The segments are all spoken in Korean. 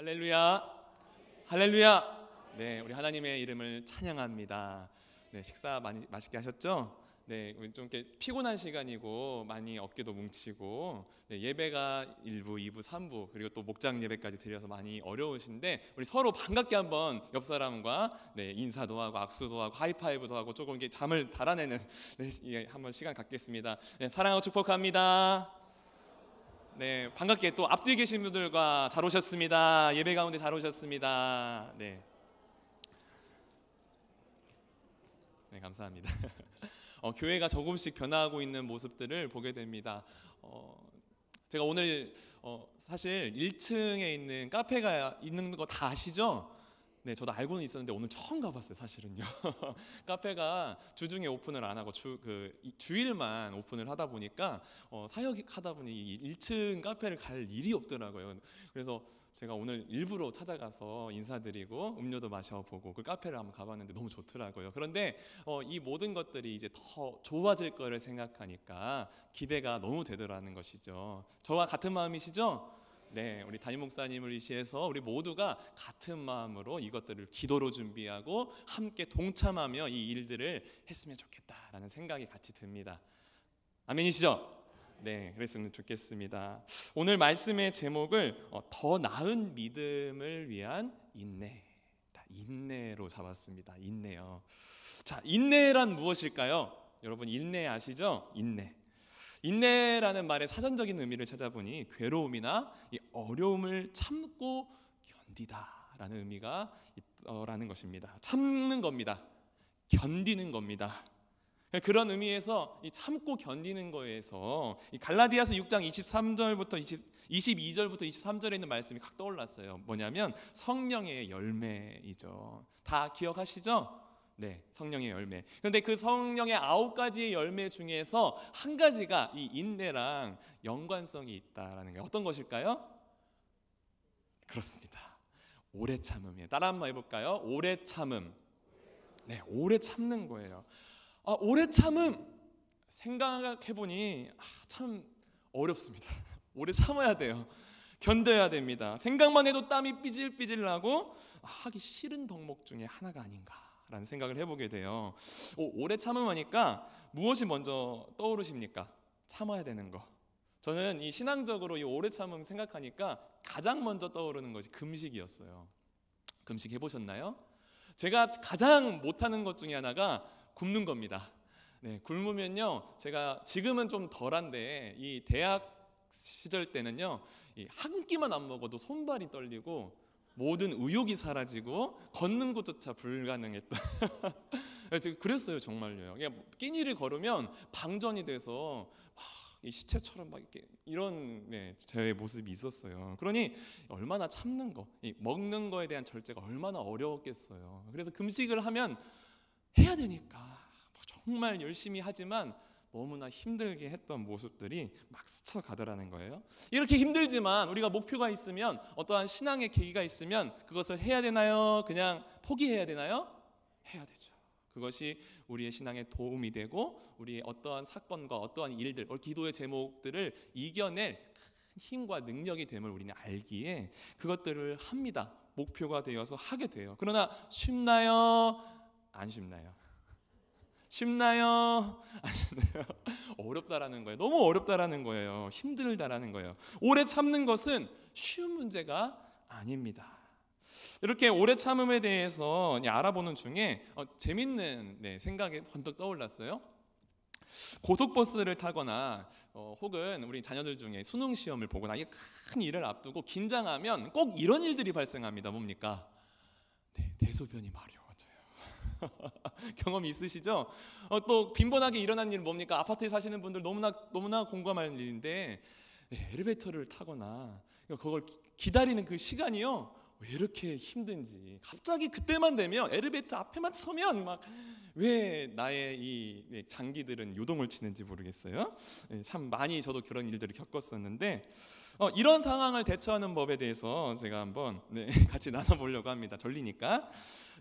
할렐루야. 할렐루야. 네, 우리 하나님의 이름을 찬양합니다. 네, 식사 많이 맛있게 하셨죠? 네, 우리 좀 이렇게 피곤한 시간이고 많이 어깨도 뭉치고 네, 예배가 1부, 2부, 3부 그리고 또 목장 예배까지 드려서 많이 어려우신데 우리 서로 반갑게 한번 옆 사람과 네, 인사도 하고 악수도 하고 하이파이브도 하고 조금 이렇게 잠을 달아내는 네, 한번 시간 갖겠습니다. 네, 사랑하고 축복합니다. 네, 반갑게 또 앞뒤에 계신 분들과 잘 오셨습니다. 예배 가운데 잘 오셨습니다. 네. 네, 감사합니다. 어, 교회가 조금씩 변화하고 있는 모습들을 보게 됩니다. 어, 제가 오늘 어, 사실 1층에 있는 카페가 있는 거 다 아시죠? 네, 저도 알고는 있었는데 오늘 처음 가봤어요, 사실은요. 카페가 주중에 오픈을 안 하고 주, 그, 주일만 오픈을 하다 보니까 어, 사역하다 보니 1층 카페를 갈 일이 없더라고요. 그래서 제가 오늘 일부러 찾아가서 인사드리고 음료도 마셔보고 그 카페를 한번 가봤는데 너무 좋더라고요. 그런데 어, 이 모든 것들이 이제 더 좋아질 거를 생각하니까 기대가 너무 되더라는 것이죠. 저와 같은 마음이시죠? 네, 우리 담임 목사님을 위시해서 우리 모두가 같은 마음으로 이것들을 기도로 준비하고 함께 동참하며 이 일들을 했으면 좋겠다라는 생각이 같이 듭니다. 아멘이시죠? 네, 그랬으면 좋겠습니다. 오늘 말씀의 제목을 어, 더 나은 믿음을 위한 인내, 인내로 잡았습니다. 인내요. 자, 인내란 무엇일까요? 여러분 인내 아시죠? 인내. 인내라는 말의 사전적인 의미를 찾아보니 괴로움이나 어려움을 참고 견디다라는 의미가 있더라는 것입니다. 참는 겁니다. 견디는 겁니다. 그런 의미에서 참고 견디는 거에서 갈라디아서 6장 23절부터 20, 22절부터 23절에 있는 말씀이 확 떠올랐어요. 뭐냐면 성령의 열매이죠. 다 기억하시죠? 네, 성령의 열매. 그런데 그 성령의 아홉 가지의 열매 중에서 한 가지가 이 인내랑 연관성이 있다라는 게 어떤 것일까요? 그렇습니다. 오래 참음이에요. 따라 한번 해볼까요? 오래 참음. 네, 오래 참는 거예요. 아, 오래 참음 생각해보니 아, 참 어렵습니다. 오래 참아야 돼요. 견뎌야 됩니다. 생각만 해도 땀이 삐질삐질 나고 아, 하기 싫은 덕목 중에 하나가 아닌가. 라는 생각을 해보게 돼요. 오, 오래 참음하니까 무엇이 먼저 떠오르십니까? 참아야 되는 거. 저는 이 신앙적으로 이 오래 참음 생각하니까 가장 먼저 떠오르는 것이 금식이었어요. 금식 해보셨나요? 제가 가장 못하는 것 중에 하나가 굶는 겁니다. 네, 굶으면요. 제가 지금은 좀 덜한데 이 대학 시절 때는요. 한 끼만 안 먹어도 손발이 떨리고 모든 의욕이 사라지고 걷는 것조차 불가능했다. 제가 그랬어요 정말요. 그러 뭐 끼니를 걸으면 방전이 돼서 이 시체처럼 막 이렇게 이런 네, 제 모습이 있었어요. 그러니 얼마나 참는 거, 먹는 거에 대한 절제가 얼마나 어려웠겠어요. 그래서 금식을 하면 해야 되니까 뭐 정말 열심히 하지만 너무나 힘들게 했던 모습들이 막 스쳐가더라는 거예요. 이렇게 힘들지만 우리가 목표가 있으면 어떠한 신앙의 계기가 있으면 그것을 해야 되나요? 그냥 포기해야 되나요? 해야 되죠. 그것이 우리의 신앙에 도움이 되고 우리의 어떠한 사건과 어떠한 일들, 기도의 제목들을 이겨낼 큰 힘과 능력이 됨을 우리는 알기에 그것들을 합니다. 목표가 되어서 하게 돼요. 그러나 쉽나요? 안 쉽나요? 쉽나요? 아시나요? 어렵다라는 거예요. 너무 어렵다라는 거예요. 힘들다라는 거예요. 오래 참는 것은 쉬운 문제가 아닙니다. 이렇게 오래 참음에 대해서 알아보는 중에 어, 재밌는 네, 생각이 번뜩 떠올랐어요. 고속버스를 타거나 어, 혹은 우리 자녀들 중에 수능 시험을 보거나 큰 일을 앞두고 긴장하면 꼭 이런 일들이 발생합니다. 뭡니까? 네, 대소변이 마려. 경험 있으시죠? 어, 또 빈번하게 일어난 일 뭡니까? 아파트에 사시는 분들 너무나 너무나 공감할 일인데 예, 엘리베이터를 타거나 그러니까 그걸 기다리는 그 시간이요. 왜 이렇게 힘든지 갑자기 그때만 되면 엘리베이터 앞에만 서면 막 왜 나의 이 네, 장기들은 요동을 치는지 모르겠어요. 네, 참 많이 저도 그런 일들을 겪었었는데 어, 이런 상황을 대처하는 법에 대해서 제가 한번 네, 같이 나눠보려고 합니다. 전리니까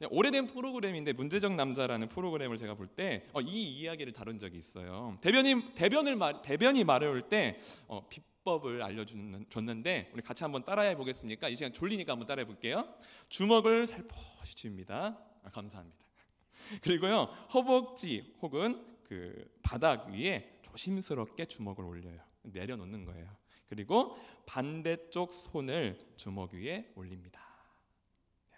네, 오래된 프로그램인데 문제적 남자라는 프로그램을 제가 볼 때이 어, 이야기를 다룬 적이 있어요. 대변인 대변을 말, 대변이 말해올 때 어, 화법을 알려줬는데 우리 같이 한번 따라해 보겠습니까? 이 시간 졸리니까 한번 따라해 볼게요. 주먹을 살포시 줍니다. 아, 감사합니다. 그리고요 허벅지 혹은 그 바닥 위에 조심스럽게 주먹을 올려요. 내려놓는 거예요. 그리고 반대쪽 손을 주먹 위에 올립니다.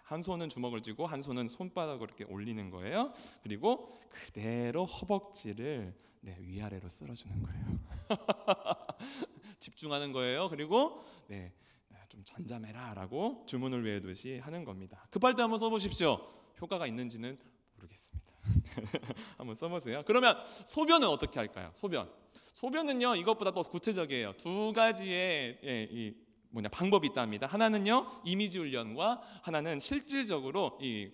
한 손은 주먹을 쥐고 한 손은 손바닥으 이렇게 올리는 거예요. 그리고 그대로 허벅지를 네, 위아래로 쓸어주는 거예요. 집중하는 거예요. 그리고 네, 아, 좀 잠잠해라라고 주문을 외우듯이 하는 겁니다. 급할 그 때 한번 써보십시오. 효과가 있는지는 모르겠습니다. 한번 써보세요. 그러면 소변은 어떻게 할까요? 소변. 소변은요 이것보다 더 구체적이에요. 두 가지의 예, 이 뭐냐 방법이 있답니다. 하나는요 이미지 훈련과 하나는 실질적으로 이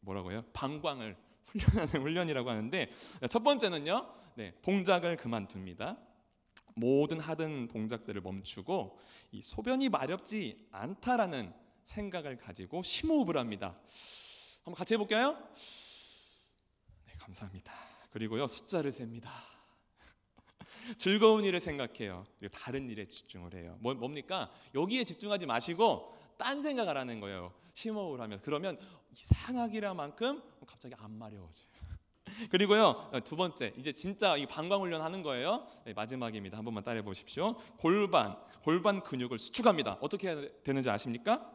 뭐라고요? 방광을 훈련하는 훈련이라고 하는데 첫 번째는요 네, 동작을 그만둡니다. 모든 하던 동작들을 멈추고 이 소변이 마렵지 않다라는 생각을 가지고 심호흡을 합니다. 한번 같이 해볼까요? 네, 감사합니다. 그리고요 숫자를 셉니다. 즐거운 일을 생각해요. 그리고 다른 일에 집중을 해요. 뭐, 뭡니까? 여기에 집중하지 마시고 딴 생각을 하는 거예요. 심호흡을 하면 그러면 이상하기라만큼 갑자기 안마려워져 그리고요 어, 두 번째 이제 진짜 이 방광 훈련 하는 거예요. 네, 마지막입니다. 한 번만 따라해 보십시오. 골반 골반 근육을 수축합니다. 어떻게 해야 되는지 아십니까?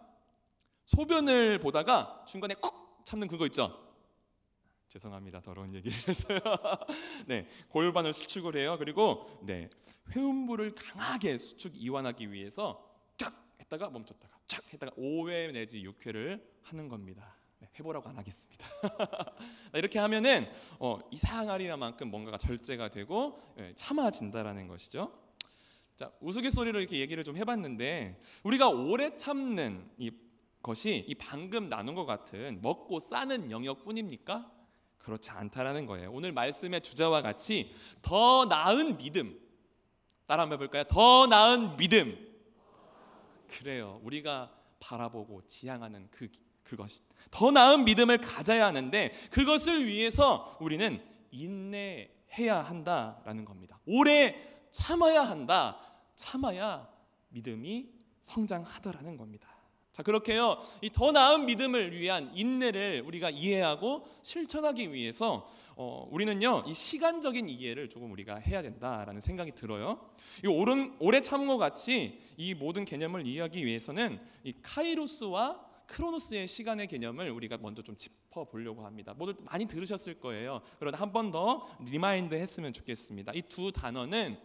소변을 보다가 중간에 콕 참는 그거 있죠. 죄송합니다. 더러운 얘기를 해서요. 네, 골반을 수축을 해요. 그리고 네, 회음부를 강하게 수축 이완하기 위해서 쫙 했다가 멈췄다가 쫙 했다가 5회 내지 6회를 하는 겁니다. 해보라고 안 하겠습니다. 이렇게 하면은 어, 이상하리나만큼 뭔가가 절제가 되고 예, 참아진다라는 것이죠. 자 우스갯소리로 이렇게 얘기를 좀 해봤는데 우리가 오래 참는 이 것이 이 방금 나눈 것 같은 먹고 싸는 영역뿐입니까? 그렇지 않다라는 거예요. 오늘 말씀의 주자와 같이 더 나은 믿음 따라 한번 해볼까요? 더 나은 믿음 그래요. 우리가 바라보고 지향하는 그 그것 더 나은 믿음을 가져야 하는데 그것을 위해서 우리는 인내해야 한다라는 겁니다. 오래 참아야 한다. 참아야 믿음이 성장하더라는 겁니다. 자 그렇게요. 이 더 나은 믿음을 위한 인내를 우리가 이해하고 실천하기 위해서 어, 우리는요 이 시간적인 이해를 조금 우리가 해야 된다라는 생각이 들어요. 이 오랜 오래 참은 것 같이 이 모든 개념을 이해하기 위해서는 이 카이로스와 크로노스의 시간의 개념을 우리가 먼저 좀 짚어보려고 합니다. 모두 많이 들으셨을 거예요. 그러나 한 번 더 리마인드 했으면 좋겠습니다. 이 두 단어는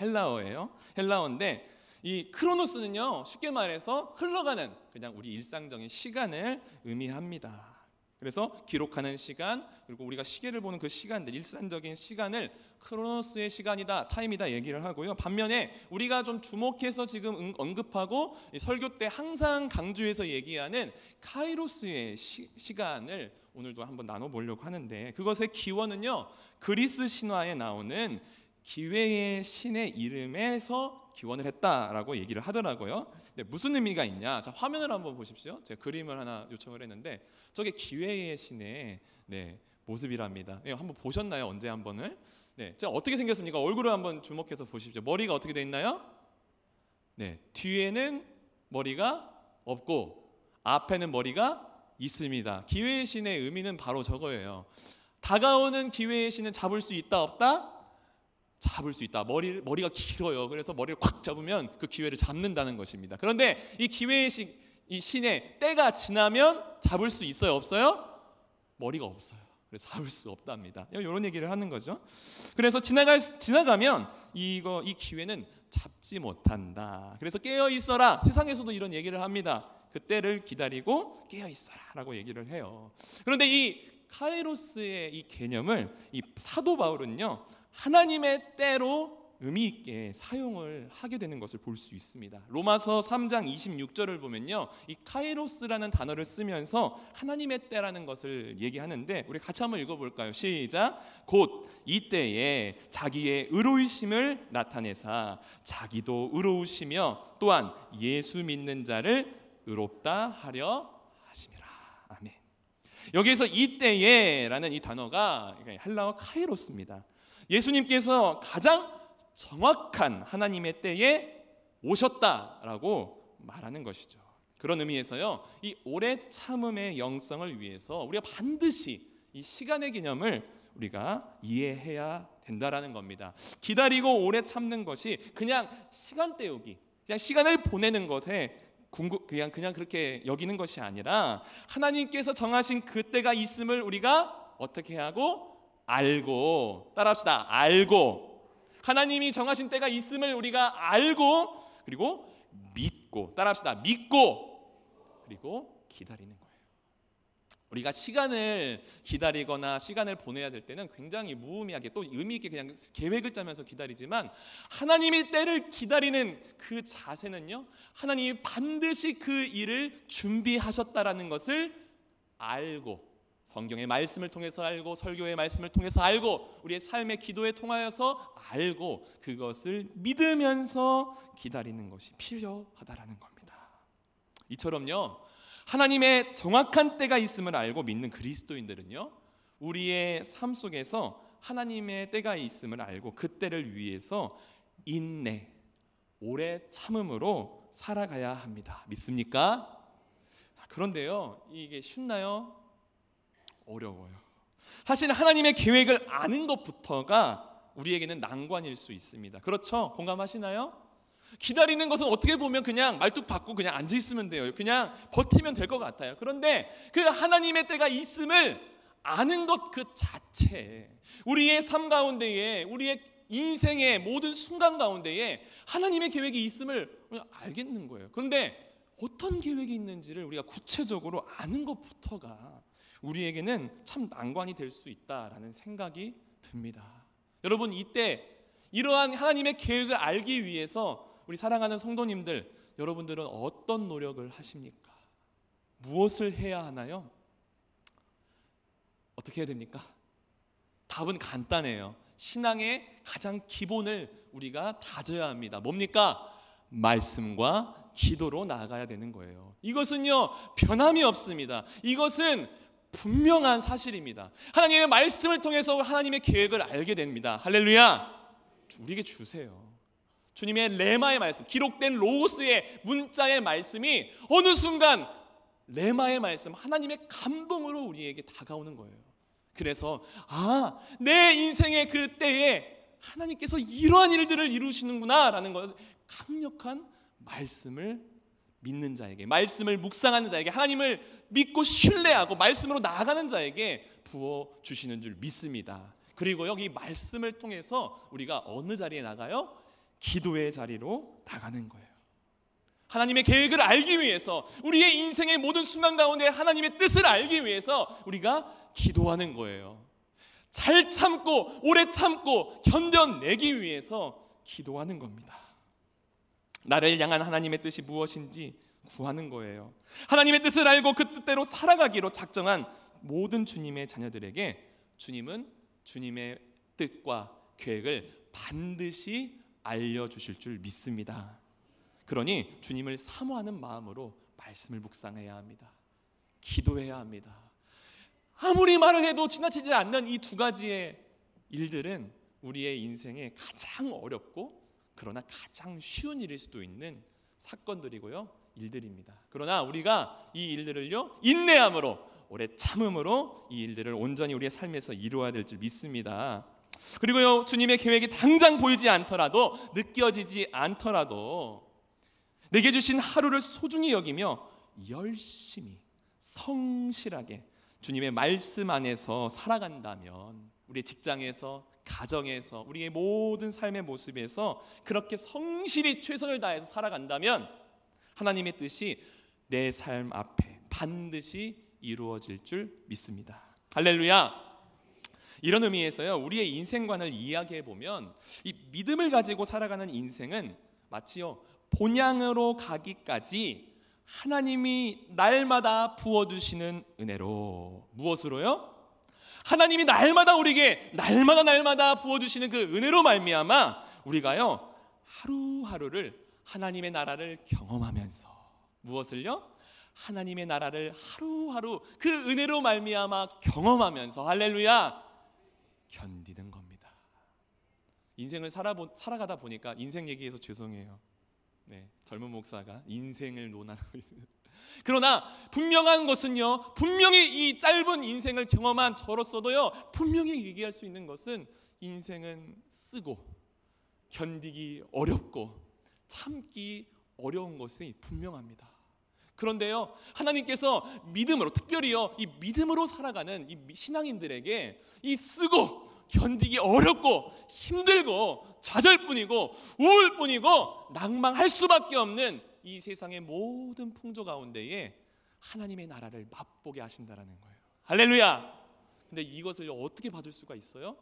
헬라어예요. 헬라어인데 이 크로노스는요 쉽게 말해서 흘러가는 그냥 우리 일상적인 시간을 의미합니다. 그래서 기록하는 시간 그리고 우리가 시계를 보는 그 시간들 일상적인 시간을 크로노스의 시간이다 타임이다 얘기를 하고요. 반면에 우리가 좀 주목해서 지금 언급하고 설교 때 항상 강조해서 얘기하는 카이로스의 시, 시간을 오늘도 한번 나눠보려고 하는데 그것의 기원은요 그리스 신화에 나오는 기회의 신의 이름에서 기원을 했다라고 얘기를 하더라고요. 근데 무슨 의미가 있냐? 자 화면을 한번 보십시오. 제가 그림을 하나 요청을 했는데 저게 기회의 신의 네, 모습이랍니다. 네, 한번 보셨나요? 언제 한 번을? 네, 제가 어떻게 생겼습니까? 얼굴을 한번 주목해서 보십시오. 머리가 어떻게 돼 있나요? 네, 뒤에는 머리가 없고 앞에는 머리가 있습니다. 기회의 신의 의미는 바로 저거예요. 다가오는 기회의 신은 잡을 수 있다 없다 잡을 수 있다. 머리 머리가 길어요. 그래서 머리를 꽉 잡으면 그 기회를 잡는다는 것입니다. 그런데 이 기회의 시, 이 신의 때가 지나면 잡을 수 있어요, 없어요? 머리가 없어요. 그래서 잡을 수 없답니다. 이런 얘기를 하는 거죠. 그래서 지나갈 지나가면 이거 이 기회는 잡지 못한다. 그래서 깨어 있어라. 세상에서도 이런 얘기를 합니다. 그때를 기다리고 깨어 있어라라고 얘기를 해요. 그런데 이 카이로스의 이 개념을 이 사도 바울은요 하나님의 때로 의미 있게 사용을 하게 되는 것을 볼 수 있습니다. 로마서 3장 26절을 보면요. 이 카이로스라는 단어를 쓰면서 하나님의 때라는 것을 얘기하는데 우리 같이 한번 읽어 볼까요? 시작. 곧 이때에 자기의 의로우심을 나타내사 자기도 의로우시며 또한 예수 믿는 자를 의롭다 하려 하심이라. 아멘. 여기에서 이때에라는 이 단어가 헬라어 카이로스입니다. 예수님께서 가장 정확한 하나님의 때에 오셨다라고 말하는 것이죠. 그런 의미에서요. 이 오래 참음의 영성을 위해서 우리가 반드시 이 시간의 개념을 우리가 이해해야 된다라는 겁니다. 기다리고 오래 참는 것이 그냥 시간 때우기, 그냥 시간을 보내는 것에 궁극 그냥 그냥 그렇게 여기는 것이 아니라 하나님께서 정하신 그때가 있음을 우리가 어떻게 하고 알고 따라합시다. 알고 하나님이 정하신 때가 있음을 우리가 알고 그리고 믿고 따라합시다. 믿고 그리고 기다리는 거예요. 우리가 시간을 기다리거나 시간을 보내야 될 때는 굉장히 무의미하게 또 의미 있게 그냥 계획을 짜면서 기다리지만 하나님이 때를 기다리는 그 자세는요. 하나님이 반드시 그 일을 준비하셨다라는 것을 알고 성경의 말씀을 통해서 알고 설교의 말씀을 통해서 알고 우리의 삶의 기도에 통하여서 알고 그것을 믿으면서 기다리는 것이 필요하다라는 겁니다. 이처럼요. 하나님의 정확한 때가 있음을 알고 믿는 그리스도인들은요. 우리의 삶 속에서 하나님의 때가 있음을 알고 그 때를 위해서 인내, 오래 참음으로 살아가야 합니다. 믿습니까? 아, 그런데요. 이게 쉽나요? 어려워요. 사실 하나님의 계획을 아는 것부터가 우리에게는 난관일 수 있습니다. 그렇죠? 공감하시나요? 기다리는 것은 어떻게 보면 그냥 말뚝 받고 그냥 앉아 있으면 돼요. 그냥 버티면 될 것 같아요. 그런데 그 하나님의 때가 있음을 아는 것 그자체 우리의 삶 가운데에 우리의 인생의 모든 순간 가운데에 하나님의 계획이 있음을 알겠는 거예요. 그런데 어떤 계획이 있는지를 우리가 구체적으로 아는 것부터가 우리에게는 참 난관이 될 수 있다라는 생각이 듭니다. 여러분 이때 이러한 하나님의 계획을 알기 위해서 우리 사랑하는 성도님들 여러분들은 어떤 노력을 하십니까? 무엇을 해야 하나요? 어떻게 해야 됩니까? 답은 간단해요. 신앙의 가장 기본을 우리가 다져야 합니다. 뭡니까? 말씀과 기도로 나아가야 되는 거예요. 이것은요, 변함이 없습니다. 이것은 분명한 사실입니다. 하나님의 말씀을 통해서 하나님의 계획을 알게 됩니다. 할렐루야. 우리에게 주세요. 주님의 레마의 말씀, 기록된 로고스의 문자의 말씀이 어느 순간 레마의 말씀, 하나님의 감동으로 우리에게 다가오는 거예요. 그래서 아, 내 인생의 그 때에 하나님께서 이러한 일들을 이루시는구나라는 것 강력한 말씀을 믿는 자에게 말씀을 묵상하는 자에게 하나님을 믿고 신뢰하고 말씀으로 나아가는 자에게 부어 주시는 줄 믿습니다. 그리고 여기 말씀을 통해서 우리가 어느 자리에 나가요? 기도의 자리로 나가는 거예요. 하나님의 계획을 알기 위해서 우리의 인생의 모든 순간 가운데 하나님의 뜻을 알기 위해서 우리가 기도하는 거예요. 잘 참고 오래 참고 견뎌내기 위해서 기도하는 겁니다. 나를 향한 하나님의 뜻이 무엇인지 구하는 거예요. 하나님의 뜻을 알고 그 뜻대로 살아가기로 작정한 모든 주님의 자녀들에게 주님은 주님의 뜻과 계획을 반드시 알려 주실 줄 믿습니다. 그러니 주님을 사모하는 마음으로 말씀을 묵상해야 합니다. 기도해야 합니다. 아무리 말을 해도 지나치지 않는 이 두 가지의 일들은 우리의 인생에 가장 어렵고 그러나 가장 쉬운 일일 수도 있는 사건들이고요. 일들입니다. 그러나 우리가 이 일들을요. 인내함으로 오래 참음으로 이 일들을 온전히 우리의 삶에서 이루어야 될 줄 믿습니다. 그리고요. 주님의 계획이 당장 보이지 않더라도 느껴지지 않더라도 내게 주신 하루를 소중히 여기며 열심히 성실하게 주님의 말씀 안에서 살아간다면 우리의 직장에서 가정에서 우리의 모든 삶의 모습에서 그렇게 성실히 최선을 다해서 살아간다면 하나님의 뜻이 내 삶 앞에 반드시 이루어질 줄 믿습니다. 할렐루야. 이런 의미에서요. 우리의 인생관을 이야기해 보면 이 믿음을 가지고 살아가는 인생은 마치요. 본향으로 가기까지 하나님이 날마다 부어 주시는 은혜로 무엇으로요? 하나님이 날마다 우리에게 날마다 날마다 부어주시는 그 은혜로 말미암아 우리가요 하루하루를 하나님의 나라를 경험하면서 무엇을요? 하나님의 나라를 하루하루 그 은혜로 말미암아 경험하면서 할렐루야 견디는 겁니다. 인생을 살아보, 살아가다 보니까 인생 얘기해서 죄송해요. 네, 젊은 목사가 인생을 논하고 있어요. 그러나 분명한 것은요, 분명히 이 짧은 인생을 경험한 저로서도요, 분명히 얘기할 수 있는 것은 인생은 쓰고 견디기 어렵고 참기 어려운 것이 분명합니다. 그런데요, 하나님께서 믿음으로, 특별히요, 이 믿음으로 살아가는 이 신앙인들에게 이 쓰고 견디기 어렵고 힘들고 좌절뿐이고 우울뿐이고 낭망할 수밖에 없는 이 세상의 모든 풍조 가운데에 하나님의 나라를 맛보게 하신다라는 거예요. 할렐루야. 근데 이것을 어떻게 받을 수가 있어요?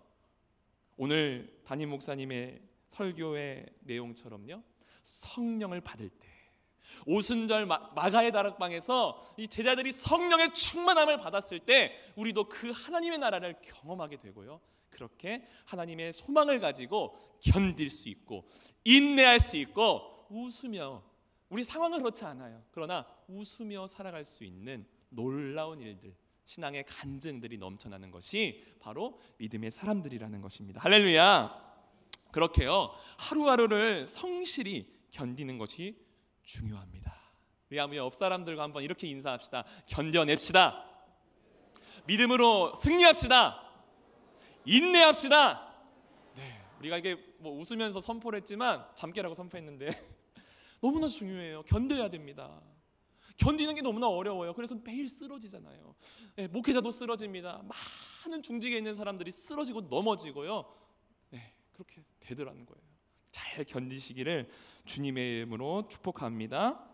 오늘 담임 목사님의 설교의 내용처럼요. 성령을 받을 때 오순절 마가의 다락방에서 이 제자들이 성령의 충만함을 받았을 때 우리도 그 하나님의 나라를 경험하게 되고요. 그렇게 하나님의 소망을 가지고 견딜 수 있고 인내할 수 있고 웃으며 우리 상황은 그렇지 않아요. 그러나 웃으며 살아갈 수 있는 놀라운 일들, 신앙의 간증들이 넘쳐나는 것이 바로 믿음의 사람들이라는 것입니다. 할렐루야. 그렇게요. 하루하루를 성실히 견디는 것이 중요합니다. 우리 옆 사람들과 한번 이렇게 인사합시다. 견뎌냅시다. 믿음으로 승리합시다. 인내합시다. 네, 우리가 이게 뭐 웃으면서 선포를 했지만 잠깨라고 선포했는데 너무나 중요해요. 견뎌야 됩니다. 견디는 게 너무나 어려워요. 그래서 매일 쓰러지잖아요. 예, 목회자도 쓰러집니다. 많은 중직에 있는 사람들이 쓰러지고 넘어지고요. 예, 그렇게 되더라는 거예요. 잘 견디시기를 주님의 이름으로 축복합니다.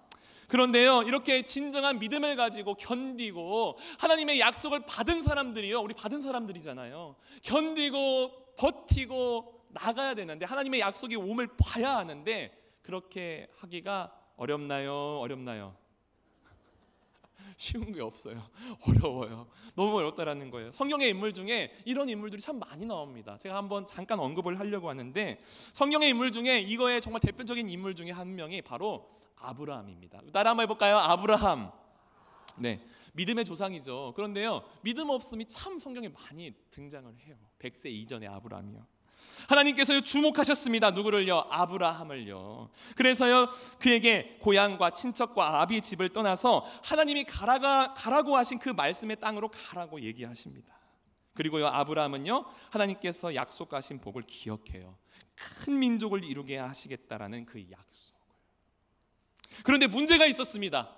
그런데요, 이렇게 진정한 믿음을 가지고 견디고 하나님의 약속을 받은 사람들이요, 우리 받은 사람들이잖아요. 견디고 버티고 나가야 되는데 하나님의 약속이 옴을 봐야 하는데 그렇게 하기가 어렵나요? 어렵나요? 쉬운 게 없어요. 어려워요. 너무 어렵다라는 거예요. 성경의 인물 중에 이런 인물들이 참 많이 나옵니다. 제가 한번 잠깐 언급을 하려고 하는데 성경의 인물 중에 이거의 정말 대표적인 인물 중에 한 명이 바로 아브라함입니다. 따라 한번 해볼까요? 아브라함. 네, 믿음의 조상이죠. 그런데요, 믿음 없음이 참 성경에 많이 등장을 해요. 100세 이전의 아브라함이요. 하나님께서 주목하셨습니다. 누구를요? 아브라함을요. 그래서요, 그에게 고향과 친척과 아비 집을 떠나서 하나님이 가라가, 가라고 하신 그 말씀의 땅으로 가라고 얘기하십니다. 그리고요, 아브라함은요, 하나님께서 약속하신 복을 기억해요. 큰 민족을 이루게 하시겠다라는 그 약속을. 그런데 문제가 있었습니다.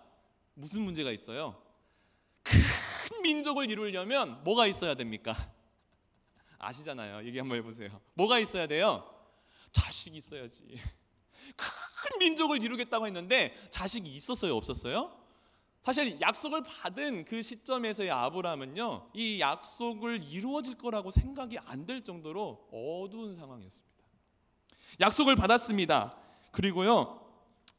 무슨 문제가 있어요? 큰 민족을 이루려면 뭐가 있어야 됩니까? 아시잖아요. 얘기 한번 해보세요. 뭐가 있어야 돼요? 자식이 있어야지. 큰 민족을 이루겠다고 했는데 자식이 있었어요, 없었어요? 사실 약속을 받은 그 시점에서의 아브라함은요, 이 약속을 이루어질 거라고 생각이 안 될 정도로 어두운 상황이었습니다. 약속을 받았습니다. 그리고요,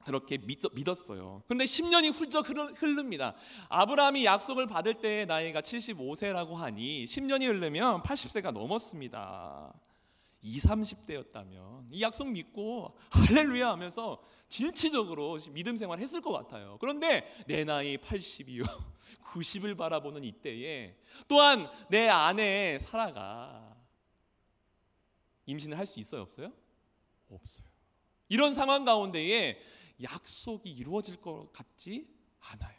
그렇게 믿었어요. 근데 10년이 훌쩍 흐릅니다. 아브라함이 약속을 받을 때 나이가 75세라고 하니 10년이 흐르면 80세가 넘었습니다. 20, 30대였다면 이 약속 믿고 할렐루야 하면서 진취적으로 믿음 생활 했을 것 같아요. 그런데 내 나이 80이요. 90을 바라보는 이때에 또한 내 아내 사라가 임신을 할 수 있어요, 없어요? 없어요. 이런 상황 가운데에 약속이 이루어질 것 같지 않아요.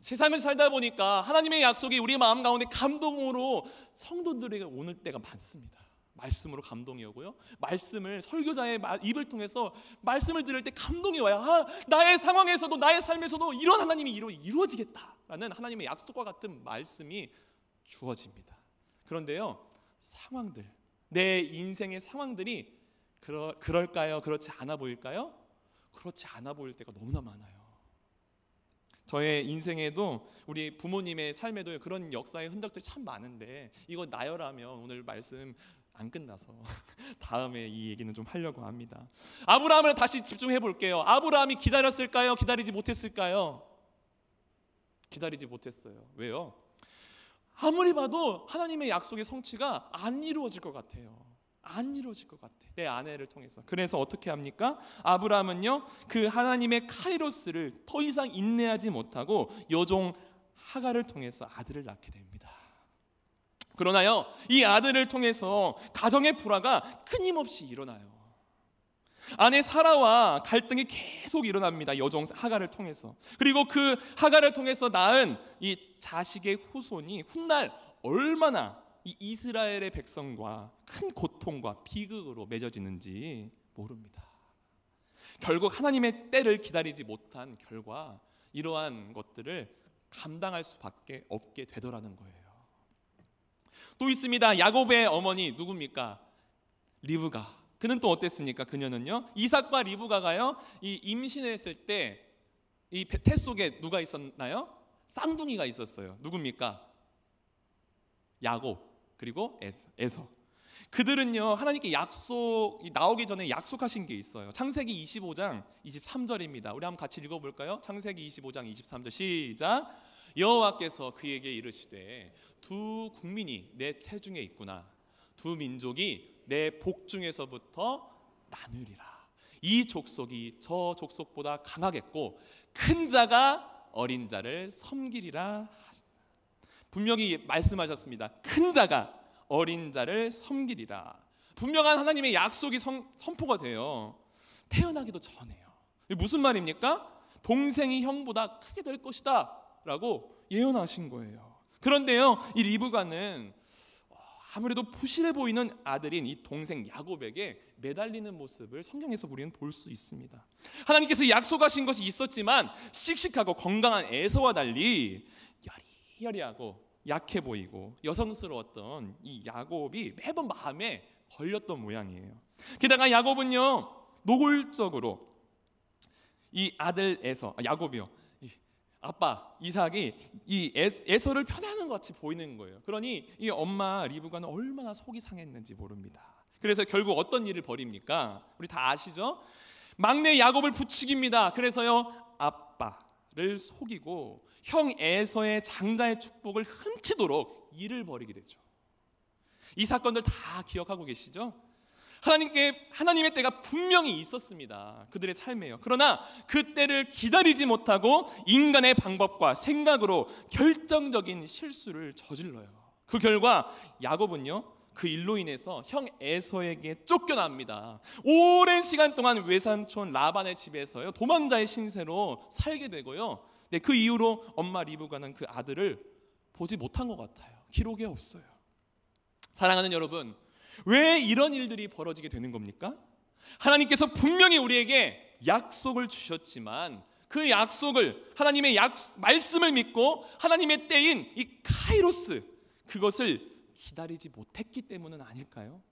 세상을 살다 보니까 하나님의 약속이 우리 마음 가운데 감동으로 성도들에게 오는 때가 많습니다. 말씀으로 감동이 오고요. 말씀을 설교자의 입을 통해서 말씀을 들을 때 감동이 와요. 아, 나의 상황에서도 나의 삶에서도 이런 하나님이 이루, 이루어지겠다라는 하나님의 약속과 같은 말씀이 주어집니다. 그런데요. 상황들, 내 인생의 상황들이 그러, 그럴까요? 그렇지 않아 보일까요? 그렇지 않아 보일 때가 너무나 많아요. 저의 인생에도 우리 부모님의 삶에도 그런 역사의 흔적들이 참 많은데 이거 나열하면 오늘 말씀 안 끝나서 다음에 이 얘기는 좀 하려고 합니다. 아브라함을 다시 집중해 볼게요. 아브라함이 기다렸을까요? 기다리지 못했을까요? 기다리지 못했어요. 왜요? 아무리 봐도 하나님의 약속의 성취가 안 이루어질 것 같아요. 안 이루어질 것 같아. 내 아내를 통해서. 그래서 어떻게 합니까? 아브라함은요. 그 하나님의 카이로스를 더 이상 인내하지 못하고 여종 하가를 통해서 아들을 낳게 됩니다. 그러나요. 이 아들을 통해서 가정의 불화가 끊임없이 일어나요. 아내 사라와 갈등이 계속 일어납니다. 여종 하가를 통해서. 그리고 그 하가를 통해서 낳은 이 자식의 후손이 훗날 얼마나 이 이스라엘의 백성과 큰 고통과 비극으로 맺어지는지 모릅니다. 결국 하나님의 때를 기다리지 못한 결과 이러한 것들을 감당할 수밖에 없게 되더라는 거예요. 또 있습니다. 야곱의 어머니 누굽니까? 리브가. 그는 또 어땠습니까? 그녀는요. 이삭과 리브가가요. 이 임신했을 때 이배 속에 누가 있었나요? 쌍둥이가 있었어요. 누굽니까? 야곱. 그리고 에서. 그들은요 하나님께 약속 나오기 전에 약속하신 게 있어요. 창세기 25장 23절입니다. 우리 한번 같이 읽어볼까요? 창세기 25장 23절 시작. 여호와께서 그에게 이르시되 두 국민이 내 태중에 있구나. 두 민족이 내 복중에서부터 나누리라. 이 족속이 저 족속보다 강하겠고 큰 자가 어린 자를 섬기리라 분명히 말씀하셨습니다. 큰 자가 어린 자를 섬기리라. 분명한 하나님의 약속이 성, 선포가 돼요. 태어나기도 전에요. 무슨 말입니까? 동생이 형보다 크게 될 것이다. 라고 예언하신 거예요. 그런데요, 이 리브가는 어, 아무래도 부실해 보이는 아들인 이 동생 야곱에게 매달리는 모습을 성경에서 우리는 볼 수 있습니다. 하나님께서 약속하신 것이 있었지만 씩씩하고 건강한 에서와 달리 여리여리하고 약해 보이고 여성스러웠던 이 야곱이 매번 마음에 걸렸던 모양이에요. 게다가 야곱은요 노골적으로 이 아들에서 아, 야곱이요 아빠 이삭이 이 에서를 편하는 것 같이 보이는 거예요. 그러니 이 엄마 리브가는 얼마나 속이 상했는지 모릅니다. 그래서 결국 어떤 일을 벌입니까? 우리 다 아시죠? 막내 야곱을 부추깁니다. 그래서요 아빠를 속이고 형 에서의 장자의 축복을 훔치도록 일을 벌이게 되죠. 이 사건들 다 기억하고 계시죠? 하나님께 하나님의 때가 분명히 있었습니다. 그들의 삶에요. 그러나 그 때를 기다리지 못하고 인간의 방법과 생각으로 결정적인 실수를 저질러요. 그 결과 야곱은요. 그 일로 인해서 형 에서에게 쫓겨납니다. 오랜 시간 동안 외산촌 라반의 집에서요. 도망자의 신세로 살게 되고요. 네, 그 이후로 엄마 리브가는 그 아들을 보지 못한 것 같아요. 기록에 없어요. 사랑하는 여러분, 왜 이런 일들이 벌어지게 되는 겁니까? 하나님께서 분명히 우리에게 약속을 주셨지만 그 약속을 하나님의 약 말씀을 믿고 하나님의 때인 이 카이로스 그것을 기다리지 못했기 때문은 아닐까요?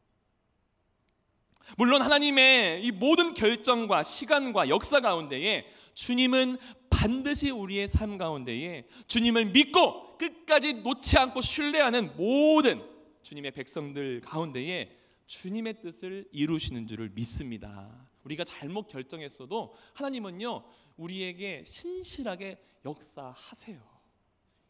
물론 하나님의 이 모든 결정과 시간과 역사 가운데에 주님은 반드시 우리의 삶 가운데에 주님을 믿고 끝까지 놓지 않고 신뢰하는 모든 주님의 백성들 가운데에 주님의 뜻을 이루시는 줄을 믿습니다. 우리가 잘못 결정했어도 하나님은요 우리에게 신실하게 역사하세요.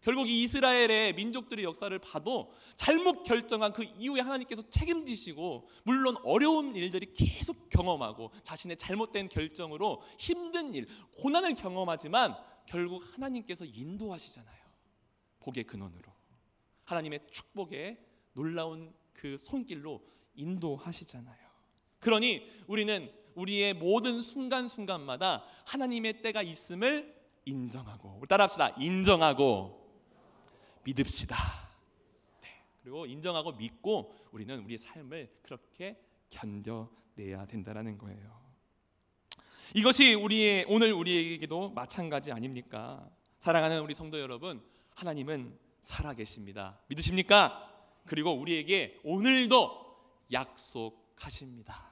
결국 이 이스라엘의 민족들의 역사를 봐도 잘못 결정한 그 이후에 하나님께서 책임지시고 물론 어려운 일들이 계속 경험하고 자신의 잘못된 결정으로 힘든 일, 고난을 경험하지만 결국 하나님께서 인도하시잖아요. 복의 근원으로. 하나님의 축복의 놀라운 그 손길로 인도하시잖아요. 그러니 우리는 우리의 모든 순간순간마다 하나님의 때가 있음을 인정하고 따라합시다. 인정하고 믿읍시다. 네. 그리고 인정하고 믿고 우리는 우리 의 삶을 그렇게 견뎌내야 된다라는 거예요. 이것이 우리의 오늘 우리에게도 마찬가지 아닙니까? 사랑하는 우리 성도 여러분, 하나님은 살아계십니다. 믿으십니까? 그리고 우리에게 오늘도 약속하십니다.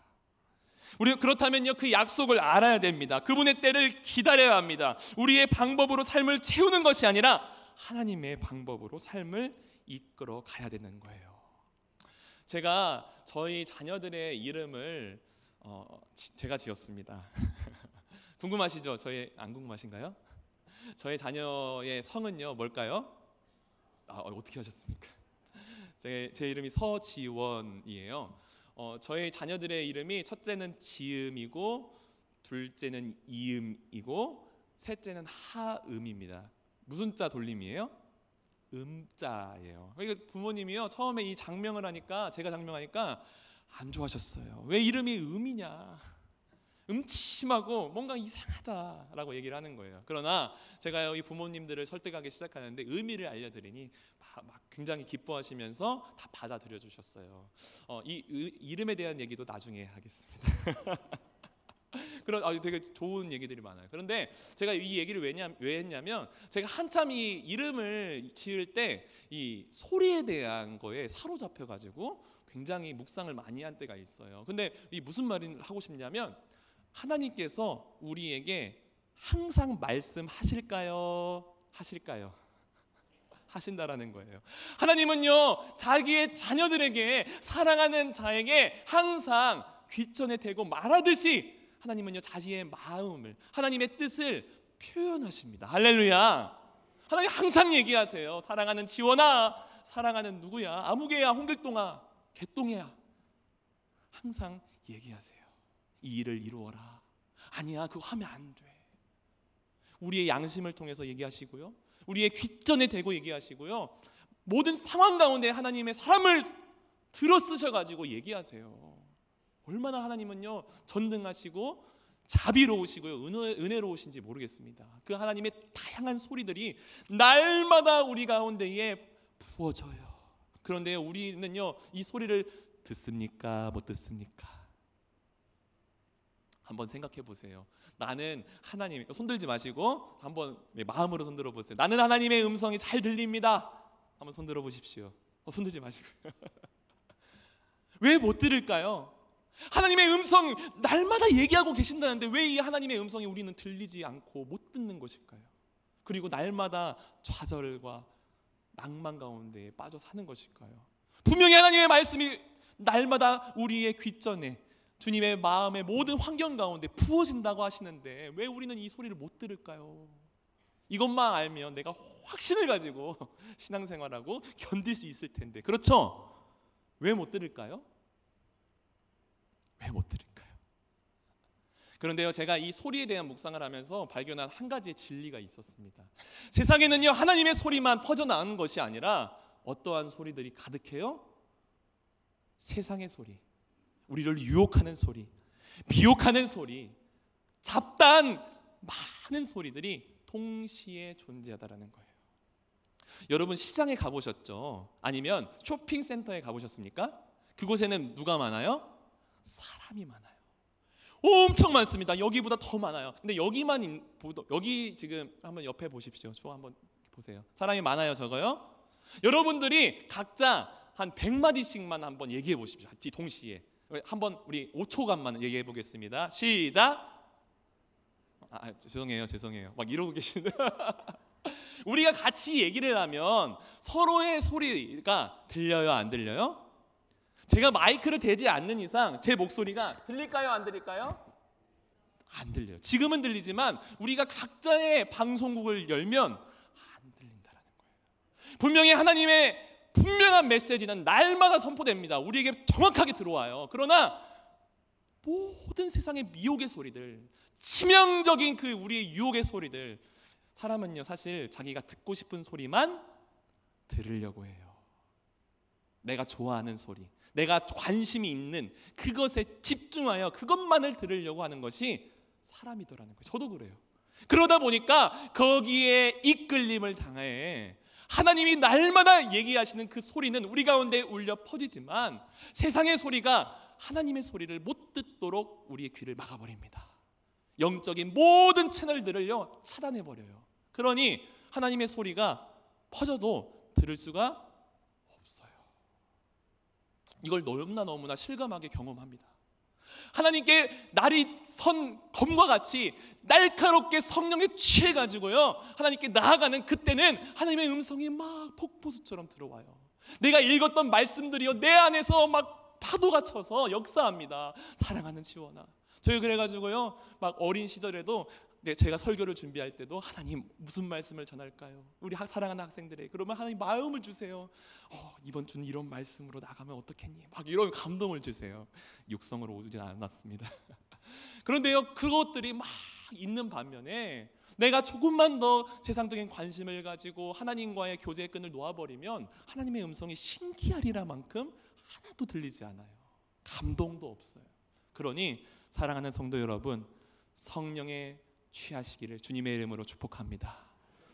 우리 그렇다면요 그 약속을 알아야 됩니다. 그분의 때를 기다려야 합니다. 우리의 방법으로 삶을 채우는 것이 아니라 하나님의 방법으로 삶을 이끌어 가야 되는 거예요. 제가 저희 자녀들의 이름을 어, 지, 제가 지었습니다. 궁금하시죠? 저희 안 궁금하신가요? 저희 자녀의 성은요 뭘까요? 아, 어, 어떻게 하셨습니까? 제, 제 이름이 서지원이에요. 어, 저희 자녀들의 이름이 첫째는 지음이고 둘째는 이음이고 셋째는 하음입니다. 무슨 자 돌림이에요? 음자예요. 그러니까 부모님이요 처음에 이 장명을 하니까 제가 장명하니까 안 좋아하셨어요. 왜 이름이 음이냐? 음침하고 뭔가 이상하다라고 얘기를 하는 거예요. 그러나 제가요 이 부모님들을 설득하기 시작하는데 의미를 알려드리니 막 굉장히 기뻐하시면서 다 받아들여 주셨어요. 어, 이, 이 이름에 대한 얘기도 나중에 하겠습니다. 그런 아주 되게 좋은 얘기들이 많아요. 그런데 제가 이 얘기를 왜냐, 왜 했냐면 제가 한참 이 이름을 지을 때 이 소리에 대한 거에 사로잡혀 가지고 굉장히 묵상을 많이 한 때가 있어요. 근데 이 무슨 말을 하고 싶냐면 하나님께서 우리에게 항상 말씀하실까요? 하실까요? 하신다라는 거예요. 하나님은요, 자기의 자녀들에게, 사랑하는 자에게 항상 귀천에 대고 말하듯이 하나님은요 자기의 마음을 하나님의 뜻을 표현하십니다. 할렐루야. 하나님 항상 얘기하세요. 사랑하는 지원아, 사랑하는 누구야, 아무개야, 홍길동아, 개똥이야. 항상 얘기하세요. 이 일을 이루어라. 아니야, 그거 하면 안 돼. 우리의 양심을 통해서 얘기하시고요. 우리의 귀전에 대고 얘기하시고요. 모든 상황 가운데 하나님의 사람을 들어 쓰셔 가지고 얘기하세요. 얼마나 하나님은요 전능하시고 자비로우시고요 은혜, 로우신지 모르겠습니다. 그 하나님의 다양한 소리들이 날마다 우리 가운데에 부어져요. 그런데 우리는요 이 소리를 듣습니까 못 듣습니까? 한번 생각해 보세요. 나는 하나님 손들지 마시고 한번 마음으로 손들어 보세요. 나는 하나님의 음성이 잘 들립니다. 한번 손들어 보십시오. 어, 손들지 마시고. 왜 못 들을까요? 하나님의 음성 날마다 얘기하고 계신다는데 왜 이 하나님의 음성이 우리는 들리지 않고 못 듣는 것일까요? 그리고 날마다 좌절과 낭만 가운데 빠져 사는 것일까요? 분명히 하나님의 말씀이 날마다 우리의 귀전에 주님의 마음의 모든 환경 가운데 부어진다고 하시는데 왜 우리는 이 소리를 못 들을까요? 이것만 알면 내가 확신을 가지고 신앙생활하고 견딜 수 있을 텐데 그렇죠? 왜 못 들을까요? 왜못 들을까요? 그런데요, 제가 이 소리에 대한 묵상을 하면서 발견한 한가지 진리가 있었습니다. 세상에는요, 하나님의 소리만 퍼져나오는 것이 아니라 어떠한 소리들이 가득해요? 세상의 소리, 우리를 유혹하는 소리, 미혹하는 소리, 잡다 많은 소리들이 동시에 존재하다라는 거예요. 여러분 시장에 가보셨죠? 아니면 쇼핑센터에 가보셨습니까? 그곳에는 누가 많아요? 사람이 많아요. 엄청 많습니다. 여기보다 더 많아요. 근데 여기만 보도 여기 지금 한번 옆에 보십시오. 주 한번 보세요. 사람이 많아요, 저거요? 여러분들이 각자 한 100마디씩만 한번 얘기해 보십시오. 아, 동시에. 한번 우리 5초간만 얘기해 보겠습니다. 시작. 아, 아, 죄송해요. 죄송해요. 막 이러고 계시는 우리가 같이 얘기를 하면 서로의 소리가 들려요, 안 들려요? 제가 마이크를 대지 않는 이상 제 목소리가 들릴까요? 안 들릴까요? 안 들려요. 지금은 들리지만 우리가 각자의 방송국을 열면 안 들린다라는 거예요. 분명히 하나님의 분명한 메시지는 날마다 선포됩니다. 우리에게 정확하게 들어와요. 그러나 모든 세상의 미혹의 소리들, 치명적인 그 우리의 유혹의 소리들, 사람은요 사실 자기가 듣고 싶은 소리만 들으려고 해요. 내가 좋아하는 소리, 내가 관심이 있는 그것에 집중하여 그것만을 들으려고 하는 것이 사람이더라는 거예요. 저도 그래요. 그러다 보니까 거기에 이끌림을 당해 하나님이 날마다 얘기하시는 그 소리는 우리 가운데 울려 퍼지지만 세상의 소리가 하나님의 소리를 못 듣도록 우리의 귀를 막아버립니다. 영적인 모든 채널들을요 차단해 버려요. 그러니 하나님의 소리가 퍼져도 들을 수가 이걸 너무나 너무나 실감하게 경험합니다. 하나님께 날이 선 검과 같이 날카롭게 성령에 취해가지고요. 하나님께 나아가는 그때는 하나님의 음성이 막 폭포수처럼 들어와요. 내가 읽었던 말씀들이요. 내 안에서 막 파도가 쳐서 역사합니다. 사랑하는 지원아. 저희 그래가지고요. 막 어린 시절에도 네, 제가 설교를 준비할 때도 하나님 무슨 말씀을 전할까요? 우리 사랑하는 학생들에 그러면 하나님 마음을 주세요. 어, 이번 주는 이런 말씀으로 나가면 어떻겠니? 막 이런 감동을 주세요. 육성으로 오진 않았습니다. 그런데요, 그것들이 막 있는 반면에 내가 조금만 더 세상적인 관심을 가지고 하나님과의 교제의 끈을 놓아버리면 하나님의 음성이 신기하리라만큼 하나도 들리지 않아요. 감동도 없어요. 그러니 사랑하는 성도 여러분, 성령의 취하시기를 주님의 이름으로 축복합니다.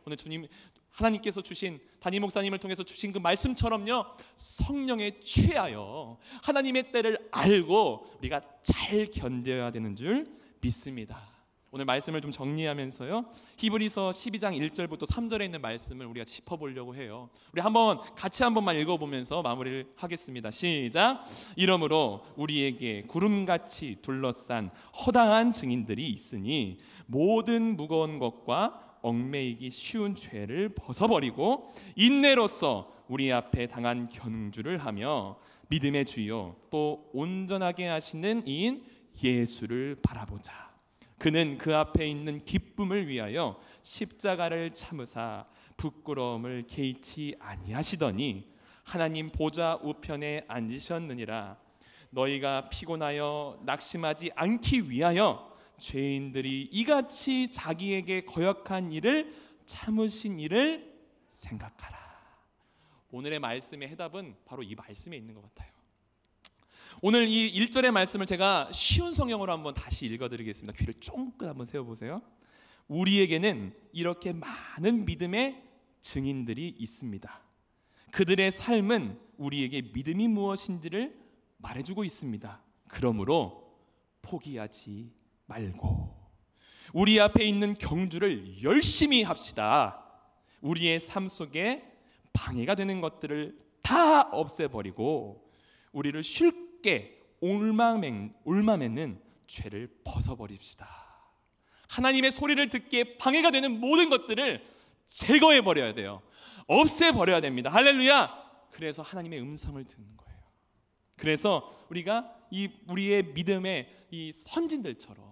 오늘 주님 하나님께서 주신 단임 목사님을 통해서 주신 그 말씀처럼요 성령에 취하여 하나님의 때를 알고 우리가 잘 견뎌야 되는 줄 믿습니다. 오늘 말씀을 좀 정리하면서요. 히브리서 12장 1절부터 3절에 있는 말씀을 우리가 짚어 보려고 해요. 우리 한번 같이 한번만 읽어 보면서 마무리를 하겠습니다. 시작. 이러므로 우리에게 구름같이 둘러싼 허당한 증인들이 있으니 모든 무거운 것과 얽매이기 쉬운 죄를 벗어버리고 인내로서 우리 앞에 당한 견주를 하며 믿음의 주요 또 온전하게 하시는 이인 예수를 바라보자. 그는 그 앞에 있는 기쁨을 위하여 십자가를 참으사 부끄러움을 개의치 아니하시더니 하나님 보좌 우편에 앉으셨느니라 너희가 피곤하여 낙심하지 않기 위하여 죄인들이 이같이 자기에게 거역한 일을 참으신 일을 생각하라. 오늘의 말씀의 해답은 바로 이 말씀에 있는 것 같아요. 오늘 이 1절의 말씀을 제가 쉬운 성경으로 한번 다시 읽어드리겠습니다. 귀를 쫑긋 한번 세워보세요. 우리에게는 이렇게 많은 믿음의 증인들이 있습니다. 그들의 삶은 우리에게 믿음이 무엇인지를 말해주고 있습니다. 그러므로 포기하지 말고 우리 앞에 있는 경주를 열심히 합시다. 우리의 삶 속에 방해가 되는 것들을 다 없애버리고 우리를 쉴 쉽게 올마맨, 는 죄를 벗어버립시다. 하나님의 소리를 듣기에 방해가 되는 모든 것들을 제거해 버려야 돼요. 없애 버려야 됩니다. 할렐루야. 그래서 하나님의 음성을 듣는 거예요. 그래서 우리가 이 우리의 믿음의 이 선진들처럼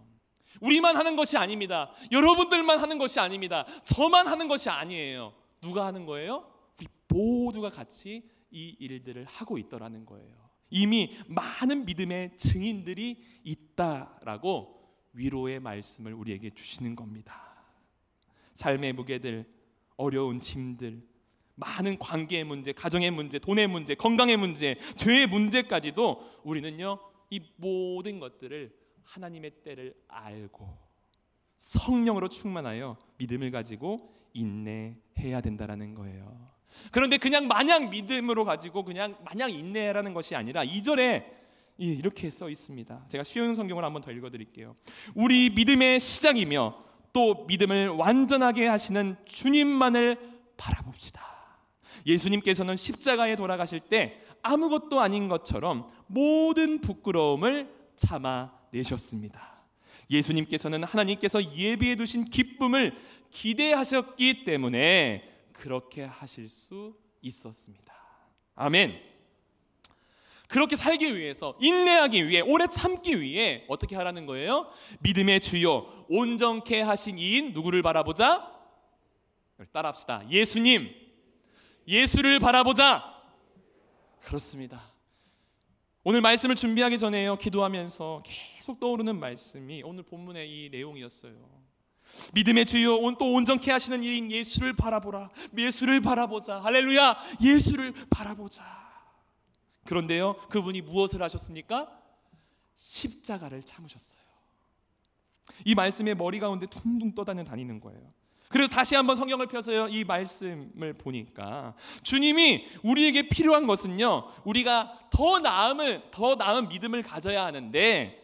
우리만 하는 것이 아닙니다. 여러분들만 하는 것이 아닙니다. 저만 하는 것이 아니에요. 누가 하는 거예요? 우리 모두가 같이 이 일들을 하고 있더라는 거예요. 이미 많은 믿음의 증인들이 있다라고 위로의 말씀을 우리에게 주시는 겁니다. 삶의 무게들, 어려운 짐들, 많은 관계의 문제, 가정의 문제, 돈의 문제, 건강의 문제, 죄의 문제까지도 우리는요, 이 모든 것들을 하나님의 때를 알고 성령으로 충만하여 믿음을 가지고 인내해야 된다라는 거예요. 그런데 그냥 마냥 믿음으로 가지고 그냥 마냥 인내라는 것이 아니라 2절에 이렇게 써 있습니다. 제가 쉬운 성경을 한번 더 읽어 드릴게요. 우리 믿음의 시작이며 또 믿음을 완전하게 하시는 주님만을 바라봅시다. 예수님께서는 십자가에 돌아가실 때 아무것도 아닌 것처럼 모든 부끄러움을 참아내셨습니다. 예수님께서는 하나님께서 예비해 두신 기쁨을 기대하셨기 때문에 그렇게 하실 수 있었습니다. 아멘. 그렇게 살기 위해서 인내하기 위해 오래 참기 위해 어떻게 하라는 거예요? 믿음의 주요 온전케 하신 이인 누구를 바라보자? 따라합시다. 예수님. 예수를 바라보자. 그렇습니다. 오늘 말씀을 준비하기 전에요. 기도하면서 계속 떠오르는 말씀이 오늘 본문의 이 내용이었어요. 믿음의 주요 온또 온전케 하시는 이인 예수를 바라보라. 예수를 바라보자. 할렐루야. 예수를 바라보자. 그런데요. 그분이 무엇을 하셨습니까? 십자가를 참으셨어요. 이 말씀의 머리 가운데 퉁퉁 떠다녀 다니는 거예요. 그래서 다시 한번 성경을 펴서요. 이 말씀을 보니까 주님이 우리에게 필요한 것은요. 우리가 더 나음을 더 나은 믿음을 가져야 하는데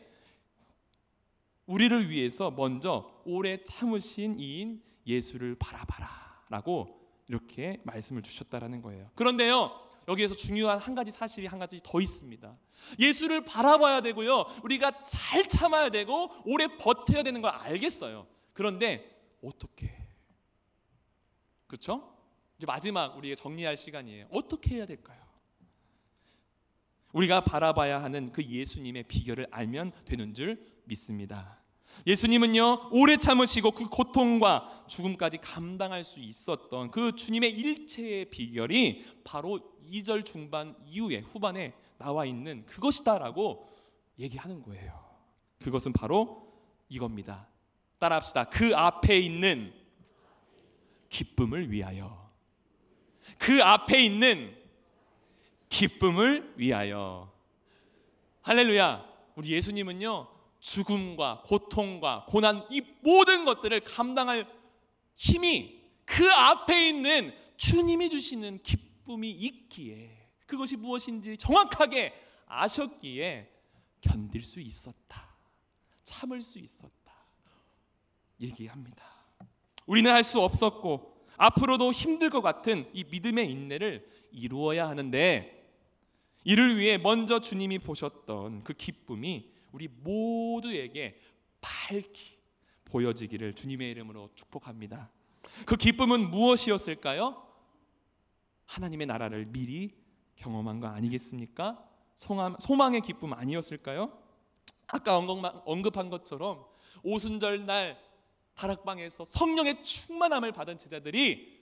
우리를 위해서 먼저 오래 참으신 이인 예수를 바라봐라라고 이렇게 말씀을 주셨다라는 거예요. 그런데요. 여기에서 중요한 한 가지 사실이 한 가지 더 있습니다. 예수를 바라봐야 되고요. 우리가 잘 참아야 되고 오래 버텨야 되는 걸 알겠어요. 그런데 어떻게? 그렇죠? 이제 마지막 우리의 정리할 시간이에요. 어떻게 해야 될까요? 우리가 바라봐야 하는 그 예수님의 비결을 알면 되는 줄 믿습니다. 예수님은요, 오래 참으시고 그 고통과 죽음까지 감당할 수 있었던 그 주님의 일체의 비결이 바로 2절 중반 이후에 후반에 나와 있는 그것이다라고 얘기하는 거예요. 그것은 바로 이겁니다. 따라합시다. 그 앞에 있는 기쁨을 위하여. 그 앞에 있는 기쁨을 위하여. 할렐루야. 우리 예수님은요. 죽음과 고통과 고난 이 모든 것들을 감당할 힘이 그 앞에 있는 주님이 주시는 기쁨이 있기에 그것이 무엇인지 정확하게 아셨기에 견딜 수 있었다. 참을 수 있었다. 얘기합니다. 우리는 할 수 없었고 앞으로도 힘들 것 같은 이 믿음의 인내를 이루어야 하는데 이를 위해 먼저 주님이 보셨던 그 기쁨이 우리 모두에게 밝히 보여지기를 주님의 이름으로 축복합니다. 그 기쁨은 무엇이었을까요? 하나님의 나라를 미리 경험한 거 아니겠습니까? 소망의 기쁨 아니었을까요? 아까 언급한 것처럼 오순절 날 다락방에서 성령의 충만함을 받은 제자들이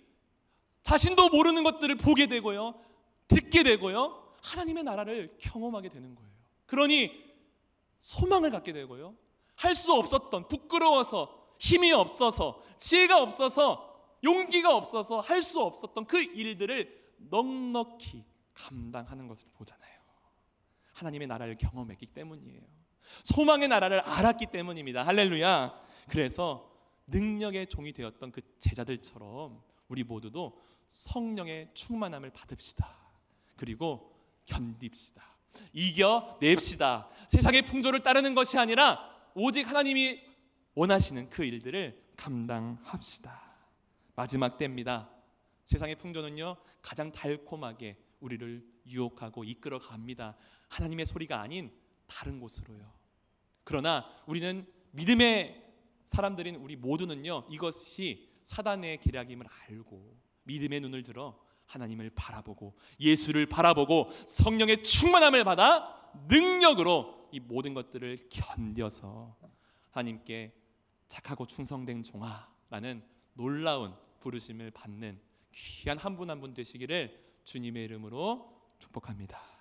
자신도 모르는 것들을 보게 되고요. 듣게 되고요. 하나님의 나라를 경험하게 되는 거예요. 그러니 소망을 갖게 되고요. 할 수 없었던 부끄러워서 힘이 없어서 지혜가 없어서 용기가 없어서 할 수 없었던 그 일들을 넉넉히 감당하는 것을 보잖아요. 하나님의 나라를 경험했기 때문이에요. 소망의 나라를 알았기 때문입니다. 할렐루야. 그래서 능력의 종이 되었던 그 제자들처럼 우리 모두도 성령의 충만함을 받읍시다. 그리고 견딥시다. 이겨냅시다. 세상의 풍조를 따르는 것이 아니라 오직 하나님이 원하시는 그 일들을 감당합시다. 마지막 때입니다. 세상의 풍조는요, 가장 달콤하게 우리를 유혹하고 이끌어 갑니다. 하나님의 소리가 아닌 다른 곳으로요. 그러나 우리는 믿음의 사람들인 우리 모두는요, 이것이 사단의 계략임을 알고 믿음의 눈을 들어 하나님을 바라보고 예수를 바라보고 성령의 충만함을 받아 능력으로 이 모든 것들을 견뎌서 하나님께 착하고 충성된 종아라는 놀라운 부르심을 받는 귀한 한 분 한 분 되시기를 주님의 이름으로 축복합니다.